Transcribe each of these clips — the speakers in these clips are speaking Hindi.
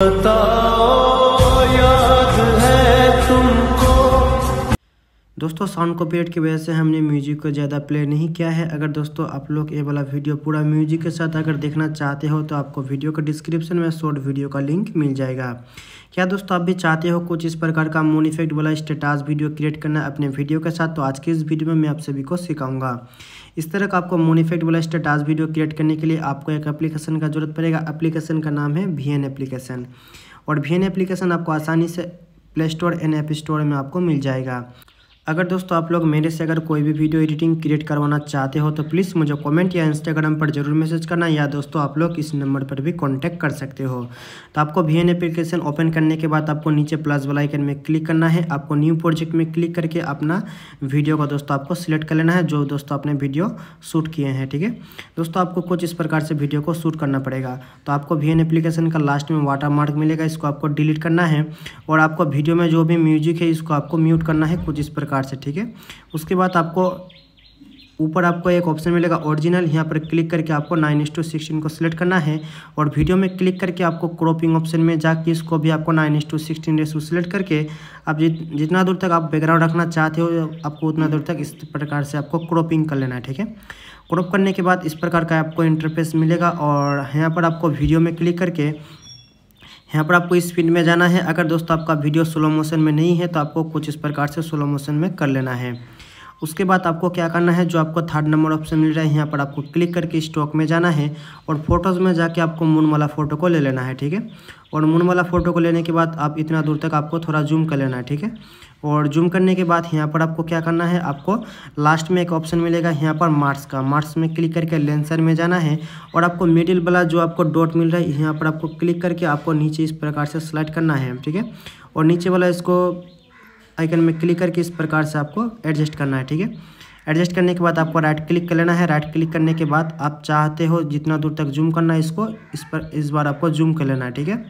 बताओ दोस्तों साउंड कॉपीराइट की वजह से हमने म्यूजिक को ज़्यादा प्ले नहीं किया है अगर दोस्तों आप लोग ये वाला वीडियो पूरा म्यूजिक के साथ अगर देखना चाहते हो तो आपको वीडियो का डिस्क्रिप्शन में शॉर्ट वीडियो का लिंक मिल जाएगा क्या दोस्तों आप भी चाहते हो कुछ इस प्रकार का मोन इफेक्ट वाला स्टेटस वीडियो क्रिएट करना अपने वीडियो के साथ तो आज के इस वीडियो में मैं आप सभी को सिखाऊंगा इस तरह का आपको मोन इफेक्ट वाला स्टेटस वीडियो क्रिएट करने के लिए आपको एक एप्लीकेशन का जरूरत पड़ेगा एप्लीकेशन का नाम है वी एन एप्लीकेशन और वी एन एप्लीकेशन आपको आसानी से Play Store and App Store में आपको मिल जाएगा अगर दोस्तों आप लोग मेरे से अगर कोई भी वीडियो एडिटिंग क्रिएट करवाना चाहते हो तो प्लीज़ मुझे कमेंट या इंस्टाग्राम पर जरूर मैसेज करना या दोस्तों आप लोग इस नंबर पर भी कांटेक्ट कर सकते हो तो आपको भी एन एप्लीकेशन ओपन करने के बाद आपको नीचे प्लस वाला आइकन में क्लिक करना है आपको न्यू प्रोजेक्ट में क्लिक करके अपना वीडियो का दोस्तों आपको सिलेक्ट कर लेना है जो दोस्तों आपने वीडियो शूट किए हैं ठीक है दोस्तों आपको कुछ इस प्रकार से वीडियो को शूट करना पड़ेगा तो आपको भी एन एप्लीकेशन का लास्ट में वाटर मार्क मिलेगा इसको आपको डिलीट करना है और आपको वीडियो में जो भी म्यूजिक है इसको आपको म्यूट करना है कुछ इस प्रकार प्रकार से ठीक है उसके बाद आपको ऊपर आपको एक ऑप्शन मिलेगा ओरिजिनल यहाँ पर क्लिक करके आपको नाइन एस टू सिक्सटीन को सिलेक्ट करना है और वीडियो में क्लिक करके आपको क्रॉपिंग ऑप्शन में जाके इसको भी आपको नाइन एस टू सिक्सटीन रेसू सिलेक्ट करके आप जित जितना दूर तक आप बैकग्राउंड रखना चाहते हो आपको उतना दूर तक इस प्रकार से आपको क्रॉपिंग कर लेना है ठीक है क्रॉप करने के बाद इस प्रकार का आपको इंटरफेस मिलेगा और यहाँ पर आपको वीडियो में क्लिक करके यहाँ पर आपको स्पीड में जाना है अगर दोस्तों आपका वीडियो स्लो मोशन में नहीं है तो आपको कुछ इस प्रकार से स्लो मोशन में कर लेना है उसके बाद आपको क्या करना है जो आपको थर्ड नंबर ऑप्शन मिल रहा है यहाँ पर आपको क्लिक करके स्टॉक में जाना है और फोटोज़ में जाके आपको मून वाला फ़ोटो को ले लेना है ठीक है और मून वाला फ़ोटो को लेने के बाद आप इतना दूर तक आपको थोड़ा जूम कर लेना है ठीक है और जूम करने के बाद यहाँ पर आपको क्या करना है आपको लास्ट में एक ऑप्शन मिलेगा यहाँ पर मार्क्स का मार्क्स में क्लिक करके लेंसर में जाना है और आपको मिडिल वाला जो आपको डॉट मिल रहा है यहाँ पर आपको क्लिक करके आपको नीचे इस प्रकार से स्लाइड करना है ठीक है और नीचे वाला इसको आइकन में क्लिक करके इस प्रकार से आपको एडजस्ट करना है ठीक है एडजस्ट करने के बाद आपको राइट क्लिक कर लेना है राइट क्लिक करने के बाद आप चाहते हो जितना दूर तक जूम करना है इसको इस पर इस बार आपको जूम कर लेना है ठीक है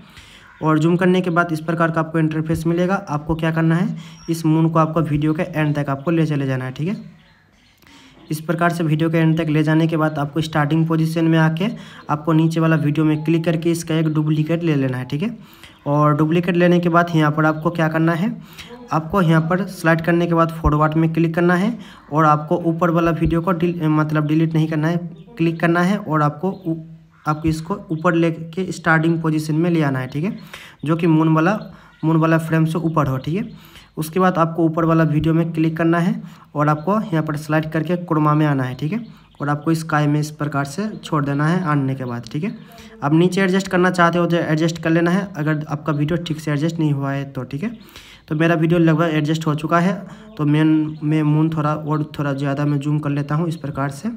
और जूम करने के बाद इस प्रकार का आपको इंटरफेस मिलेगा आपको क्या करना है इस मून को आपको वीडियो के एंड तक आपको ले चले जाना है ठीक है इस प्रकार से वीडियो के एंड तक ले जाने के बाद आपको स्टार्टिंग पोजीशन में आके आपको नीचे वाला वीडियो में क्लिक करके इसका एक डुप्लीकेट ले लेना है ठीक है और डुप्लीकेट लेने के बाद यहाँ पर आपको क्या करना है आपको यहाँ पर स्लाइड करने के बाद फॉरवर्ड में क्लिक करना है और आपको ऊपर वाला वीडियो को डिल, मतलब डिलीट नहीं करना है क्लिक करना है और आपको आपको इसको ऊपर ले के स्टार्टिंग पोजिशन में ले आना है ठीक है जो कि मून वाला मून वाला फ्रेम से ऊपर हो ठीक है उसके बाद आपको ऊपर वाला वीडियो में क्लिक करना है और आपको यहाँ पर सेलेक्ट करके कुरमा में आना है ठीक है और आपको स्काई में इस प्रकार से छोड़ देना है आने के बाद ठीक है आप नीचे एडजस्ट करना चाहते हो तो एडजस्ट कर लेना है अगर आपका वीडियो ठीक से एडजस्ट नहीं हुआ है तो ठीक है तो मेरा वीडियो लगभग एडजस्ट हो चुका है तो मेन मैं मून थोड़ा और थोड़ा ज़्यादा मैं जूम कर लेता हूँ इस प्रकार से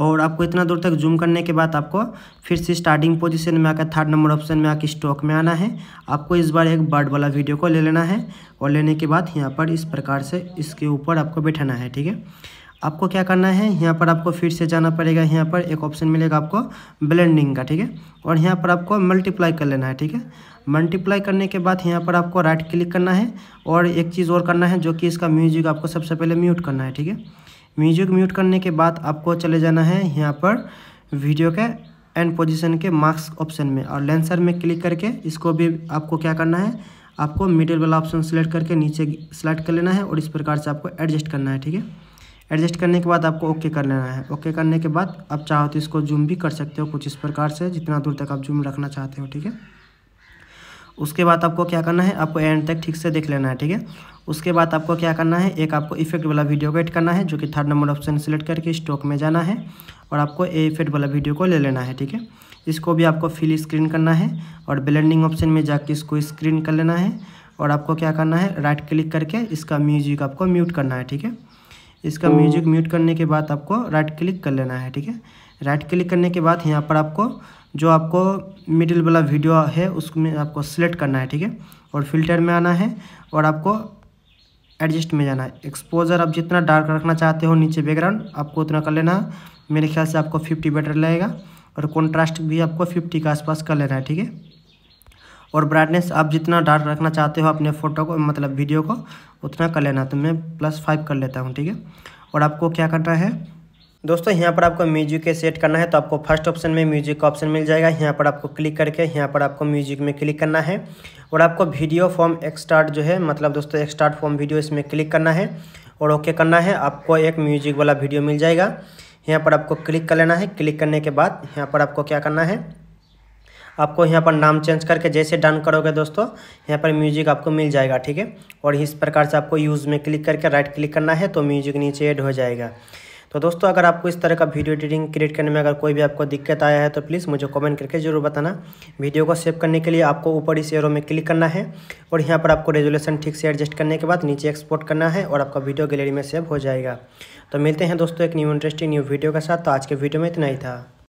और आपको इतना दूर तक जूम करने के बाद आपको फिर से स्टार्टिंग पोजीशन में आकर थर्ड नंबर ऑप्शन में आकर स्टॉक में आना है आपको इस बार एक बर्ड वाला वीडियो को ले लेना है और लेने के बाद यहाँ पर इस प्रकार से इसके ऊपर आपको बैठाना है ठीक है आपको क्या करना है यहाँ पर आपको फिर से जाना पड़ेगा यहाँ पर एक ऑप्शन मिलेगा आपको ब्लेंडिंग का ठीक है और यहाँ पर आपको मल्टीप्लाई कर लेना है ठीक है मल्टीप्लाई करने के बाद यहाँ पर आपको राइट क्लिक करना है और एक चीज़ और करना है जो कि इसका म्यूजिक आपको सबसे पहले म्यूट करना है ठीक है म्यूजिक म्यूट करने के बाद आपको चले जाना है यहाँ पर वीडियो के एंड पोजीशन के मार्क्स ऑप्शन में और लेंसर में क्लिक करके इसको भी आपको क्या करना है आपको मिडिल वाला ऑप्शन सेलेक्ट करके नीचे सेलेक्ट कर लेना है और इस प्रकार से आपको एडजस्ट करना है ठीक है एडजस्ट करने के बाद आपको ओके कर लेना है ओके करने के बाद आप चाहो तो इसको जूम भी कर सकते हो कुछ इस प्रकार से जितना दूर तक आप जूम रखना चाहते हो ठीक है उसके बाद आपको क्या करना है आपको एंड तक ठीक से देख लेना है ठीक है उसके बाद आपको क्या करना है एक आपको इफेक्ट वाला वीडियो को एड करना है जो कि थर्ड नंबर ऑप्शन सेलेक्ट करके स्टॉक में जाना है और आपको ए इफेक्ट वाला वीडियो को ले लेना है ठीक है इसको भी आपको फिल स्क्रीन करना है और ब्लेंडिंग ऑप्शन में जाके इसको स्क्रीन कर लेना है और आपको क्या करना है राइट क्लिक करके इसका म्यूजिक आपको म्यूट करना है ठीक है इसका म्यूजिक तो म्यूट करने के बाद आपको राइट क्लिक कर लेना है ठीक है राइट क्लिक करने के बाद यहाँ पर आपको जो आपको मिडिल वाला वीडियो है उसमें आपको सिलेक्ट करना है ठीक है और फिल्टर में आना है और आपको एडजस्ट में जाना है एक्सपोजर आप जितना डार्क रखना चाहते हो नीचे बैकग्राउंड आपको उतना कर लेना है मेरे ख्याल से आपको फिफ्टी बेटर लगेगा और कॉन्ट्रास्ट भी आपको फिफ्टी के आसपास कर लेना है ठीक है और ब्राइटनेस आप जितना डार्क रखना चाहते हो अपने फ़ोटो को मतलब वीडियो को उतना कर लेना तो मैं प्लस फाइव कर लेता हूँ ठीक है और आपको क्या करना है दोस्तों यहाँ पर आपको म्यूजिक के सेट करना है तो आपको फर्स्ट ऑप्शन में म्यूजिक का ऑप्शन मिल जाएगा यहाँ पर आपको क्लिक करके यहाँ पर आपको म्यूजिक में क्लिक करना है और आपको वीडियो फॉर्म एक्स्टार्ट जो है मतलब दोस्तों एक्स्टार्ट फॉर्म वीडियो इसमें क्लिक करना है और ओके करना है आपको एक म्यूजिक वाला वीडियो मिल जाएगा यहाँ पर आपको क्लिक कर लेना है क्लिक करने के बाद यहाँ पर आपको क्या करना है आपको यहाँ पर नाम चेंज करके जैसे डन करोगे दोस्तों यहाँ पर म्यूजिक आपको मिल जाएगा ठीक है और इस प्रकार से आपको यूज़ में क्लिक करके राइट क्लिक करना है तो म्यूजिक नीचे ऐड हो जाएगा तो दोस्तों अगर आपको इस तरह का वीडियो एडिटिंग क्रिएट करने में अगर कोई भी आपको दिक्कत आया है तो प्लीज़ मुझे कमेंट करके ज़रूर बताना वीडियो को सेव करने के लिए आपको ऊपर इस एरो में क्लिक करना है और यहाँ पर आपको रेजोल्यूशन ठीक से एडजस्ट करने के बाद नीचे एक्सपोर्ट करना है और आपका वीडियो गैलरी में सेव हो जाएगा तो मिलते हैं दोस्तों एक न्यू इंटरेस्टिंग न्यू वीडियो के साथ तो आज के वीडियो में इतना ही था